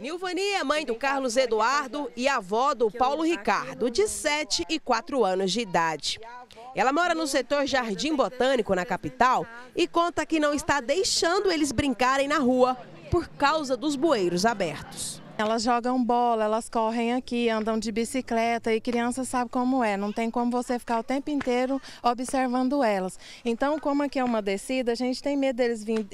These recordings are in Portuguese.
Nilvani é mãe do Carlos Eduardo e avó do Paulo tá Ricardo, de 7 e 4 anos de idade. Ela mora no setor Jardim Botânico, na capital, e conta que não está deixando eles brincarem na rua por causa dos bueiros abertos. Elas jogam bola, elas correm aqui, andam de bicicleta e criança sabe como é, não tem como você ficar o tempo inteiro observando elas. Então, como aqui é uma descida, a gente tem medo deles vir,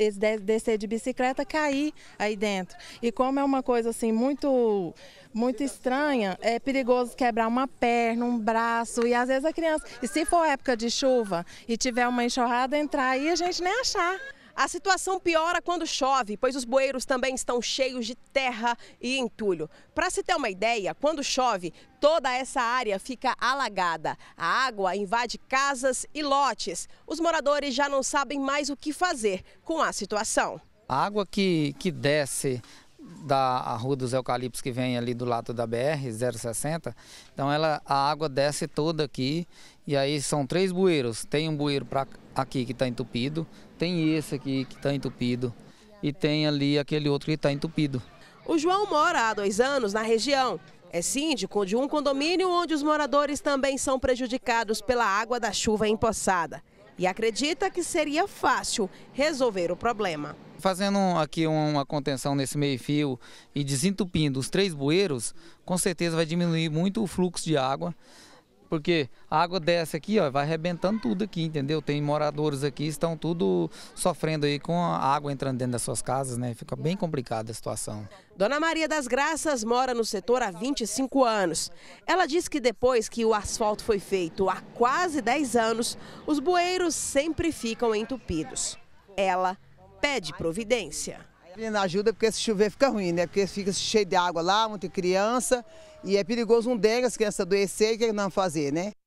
descer de bicicleta, cair aí dentro. E como é uma coisa assim muito muito estranha, é perigoso quebrar uma perna, um braço e às vezes a criança, e se for época de chuva e tiver uma enxurrada entrar aí, a gente nem achar. A situação piora quando chove, pois os bueiros também estão cheios de terra e entulho. Para se ter uma ideia, quando chove, toda essa área fica alagada. A água invade casas e lotes. Os moradores já não sabem mais o que fazer com a situação. A água que, que desce da Rua dos Eucaliptos que vem ali do lado da BR 060. Então ela, a água desce toda aqui e aí são três bueiros. Tem um bueiro para aqui que está entupido, tem esse aqui que está entupido e tem ali aquele outro que está entupido. O João mora há dois anos na região. É síndico de um condomínio onde os moradores também são prejudicados pela água da chuva empoçada e acredita que seria fácil resolver o problema. Fazendo aqui uma contenção nesse meio-fio e desentupindo os três bueiros, com certeza vai diminuir muito o fluxo de água porque a água desce aqui, ó, vai arrebentando tudo aqui, entendeu? Tem moradores aqui, estão tudo sofrendo aí com a água entrando dentro das suas casas, né? Fica bem complicada a situação. Dona Maria das Graças mora no setor há 25 anos. Ela diz que depois que o asfalto foi feito há quase 10 anos, os bueiros sempre ficam entupidos. Ela pede providência pedindo ajuda porque se chover fica ruim, né? Porque fica cheio de água lá, muita criança e é perigoso um dengue, as crianças adoecerem, o que nós vamos fazer, né?